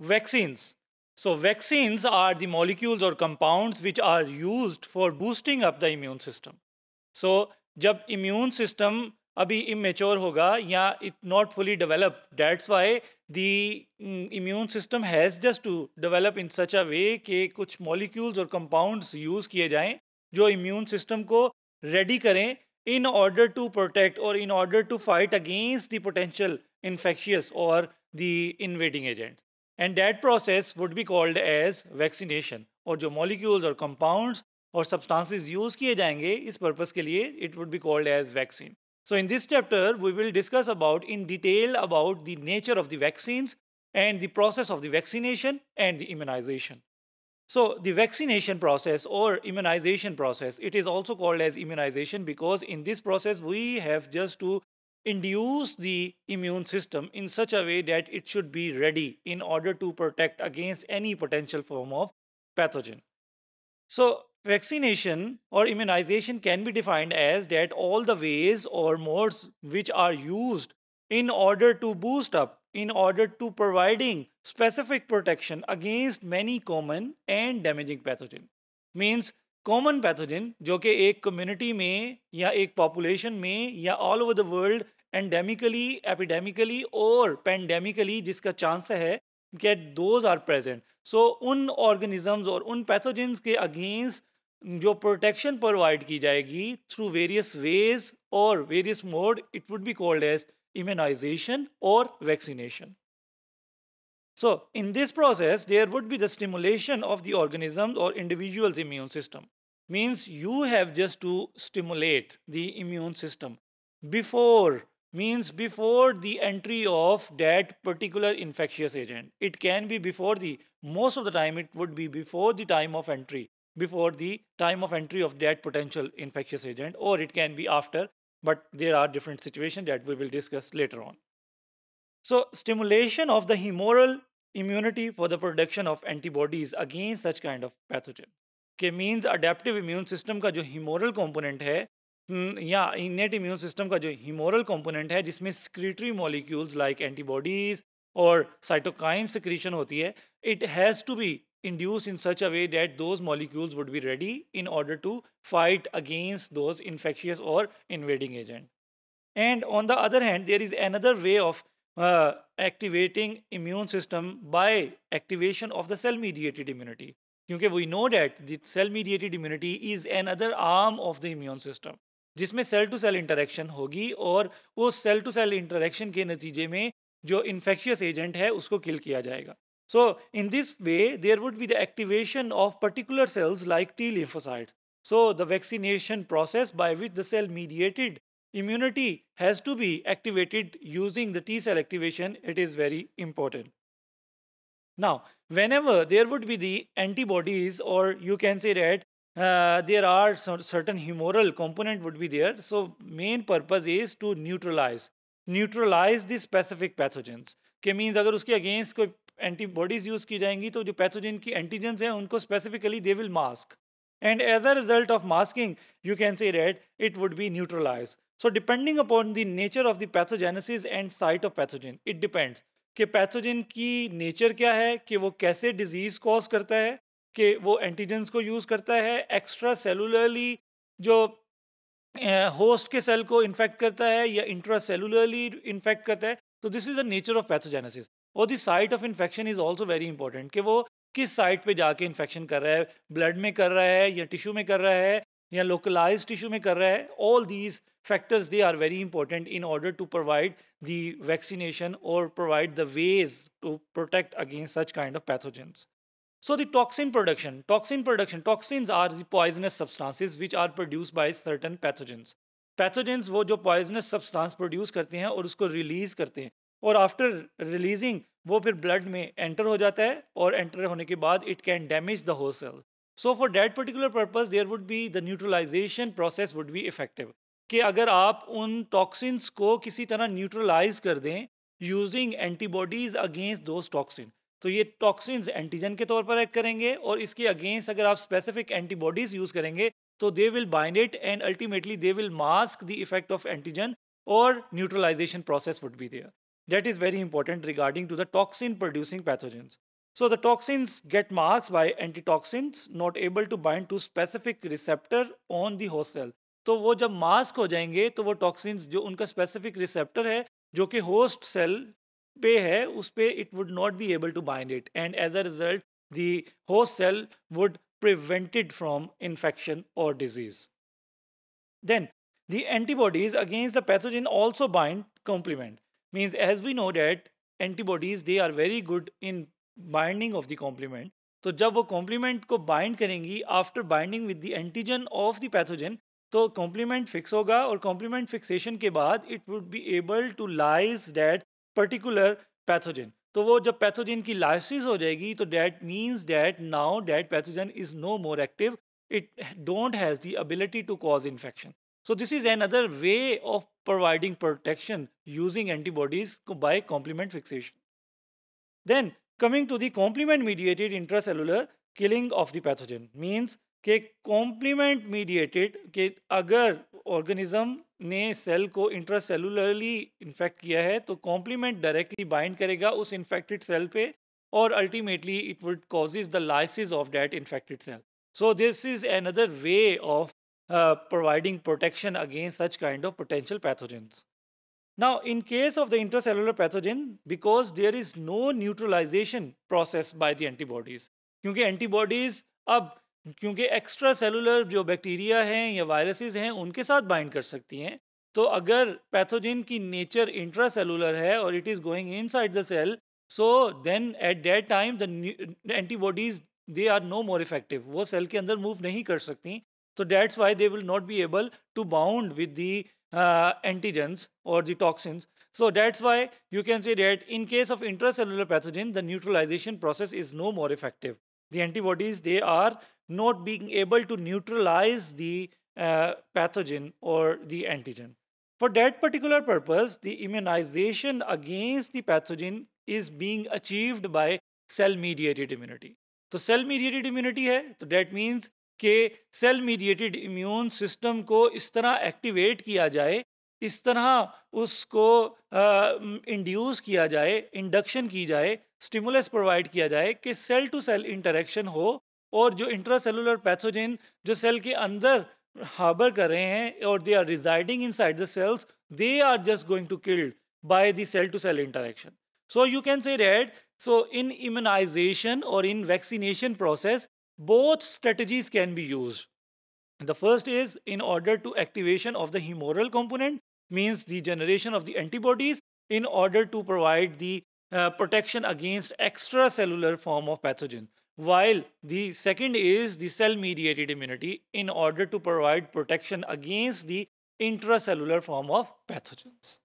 vaccines. So, vaccines are the molecules or compounds which are used for boosting up the immune system. So, जब immune system अभी immature होगा या it not fully developed, that's why the mm, immune system has just to develop in such a way कि कुछ molecules or compounds use किए जाएं जो immune system को ready करें in order to protect or in order to fight against the potential infectious or the invading agents. And that process would be called as vaccination. Or, the molecules or compounds or substances used किए जाएंगे इस purpose के it would be called as vaccine. So in this chapter, we will discuss about in detail about the nature of the vaccines and the process of the vaccination and the immunization. So the vaccination process or immunization process, it is also called as immunization because in this process we have just to induce the immune system in such a way that it should be ready in order to protect against any potential form of pathogen. So, vaccination or immunization can be defined as that all the ways or modes which are used in order to boost up, in order to providing specific protection against many common and damaging pathogen. Means common pathogen जो कि एक community में या एक population में या all over the world endemically epidemically और pandemically जिसका चांस है कि दोज आर प्रेजेंट सो उन ऑर्गेनिजम्स और उन पैथोजेंस के अगेंस्ट जो प्रोटेक्शन प्रोवाइड की जाएगी थ्रू वेरियस वेज और various mode it would be called as immunisation और vaccination So in this process, there would be the stimulation of the organism's or individual's immune system. Means you have just to stimulate the immune system before means before the entry of that particular infectious agent. It can be before the, most of the time it would be before the time of entry, before the time of entry of that potential infectious agent, or it can be after, but there are different situations that we will discuss later on. So, stimulation of the humoral immunity for the production of antibodies against such kind of pathogen. के means adaptive immune system का जो हीमोरल component है या इनेट immune system का जो हीमोरल component है जिसमें secretory molecules like antibodies और साइटोकाइन सिक्रीशन होती है it has to be induced in such a way that those molecules would be ready in order to fight against those infectious or invading agent and on the other hand there is another way of activating immune system by activation of the cell mediated immunity क्योंकि we know that the cell mediated immunity is another arm of the immune system जिसमें cell to cell interaction होगी और उस cell to cell interaction के नतीजे में जो infectious agent है उसको किल किया जाएगा so in this way there would be the activation of particular cells like T lymphocytes so the vaccination process by which the cell mediated immunity has to be activated using the T cell activation, it is very important. Now, whenever there would be the antibodies or you can say that uh, there are some certain humoral component would be there. So main purpose is to neutralize, neutralize the specific pathogens. के means अगर उसके against antibodies antibodies use की जाएंगी तो जो pathogen की antigens हैं उनको specifically they will mask and as a result of masking you can say red it would so depending upon the nature of the pathogenesis and site of pathogen it depends कि pathogen की nature क्या है कि वो कैसे disease cause करता है कि वो एंटीजेंस को यूज़ करता है एक्स्ट्रा सेलुलरली जो होस्ट के सेल को इन्फेक्ट करता है या इंट्रा सेलुलरली इन्फेक्ट करता है तो this is the nature of pathogenesis और the site of infection is also very important कि वो किस साइट पे जाके इन्फेक्शन कर रहा है ब्लड में कर रहा है या टिश्यू में कर रहा है या लोकलाइज टिश्यू में कर रहा है all these factors they are very important in order to provide the vaccination और provide the ways to protect against such kind of pathogens so the toxin production toxin production toxin are the poisonous substances which are produce by certain pathogens pathogens वो जो poisonous substance produce करते हैं और उसको release करते हैं और after releasing वो फिर ब्लड में एंटर हो जाता है और एंटर होने के बाद it can damage the whole cell so for that particular purpose there would be the neutralisation process would be effective कि अगर आप उन टॉक्सिन्स को किसी तरह न्यूट्रलाइज कर दें using antibodies against those toxin तो ये टॉक्सिन्स एंटीजन के तौर पर एक्ट करेंगे और इसके अगेंस्ट अगर आप स्पेसिफिक एंटीबॉडीज यूज करेंगे तो they will bind it and ultimately they will mask the effect of antigen और neutralisation process would be there that is very important regarding to the toxin producing pathogens so the toxins get marks by antitoxins not able to bind to specific receptor on the host cell. तो वो जब mask हो जाएंगे तो वो toxins जो उनका specific receptor है जो कि होस्ट सेल पे है उस पर it would not be able to bind it and as a result the host cell would prevented from infection और disease then the antibodies against the pathogen also bind complement means as we know that antibodies they are very good in binding of the complement तो जब वो complement को bind करेंगी after binding with the antigen of the pathogen तो complement fix होगा और complement fixation के बाद it would be able to lyse that particular pathogen तो वो जब पैथोजन की लाइसिस हो जाएगी तो that means that now that pathogen is no more active don't has the the to cause infection so this is an another way of providing protection using antibodies by complement fixation then Coming to the complement mediated intracellular killing of the pathogen means कि complement mediated कि अगर organism ने cell को इंट्रासेलुलरली infect किया है तो complement directly bind करेगा उस इन्फेक्टेड सेल पे और ultimately it would causes the lysis of that infected cell so this is another way of providing protection against such kind of potential pathogens Now, in case of the intracellular pathogen, because there is no neutralization process by the antibodies, क्योंकि antibodies अब क्योंकि extra cellular जो bacteria हैं या viruses हैं उनके साथ bind कर सकती हैं तो अगर पैथोजन की नेचर इंट्रा सेलुलर है और it is going inside the cell so then at that time the antibodies they are no more effective वो सेल के अंदर मूव नहीं कर सकती So that's why they will not be able to bound with the uh, antigens or the toxins. So that's why you can say that in case of intracellular pathogen, the neutralization process is no more effective. The antibodies, they are not being able to neutralize the uh, pathogen or the antigen. For that particular purpose, the immunization against the pathogen is being achieved by cell mediated immunity. So cell-mediated immunity है So that means. कि cell mediated immune system को इस तरह activate किया जाए इस तरह उसको इंड्यूस किया जाए इंडक्शन की जाए स्टिमुलस प्रोवाइड किया जाए कि सेल टू सेल इंटरेक्शन हो और जो इंट्रासेलुलर पैथोजन जो सेल के अंदर हाबर कर रहे हैं और they are residing inside the cells they are just going to killed by the cell to cell interaction so you can say red so in immunization और in vaccination process both strategies can be used. The first is in order to activation of the humoral component, means the generation of the antibodies in order to provide the uh, protection against extracellular form of pathogen. While the second is the cell-mediated immunity in order to provide protection against the intracellular form of pathogens.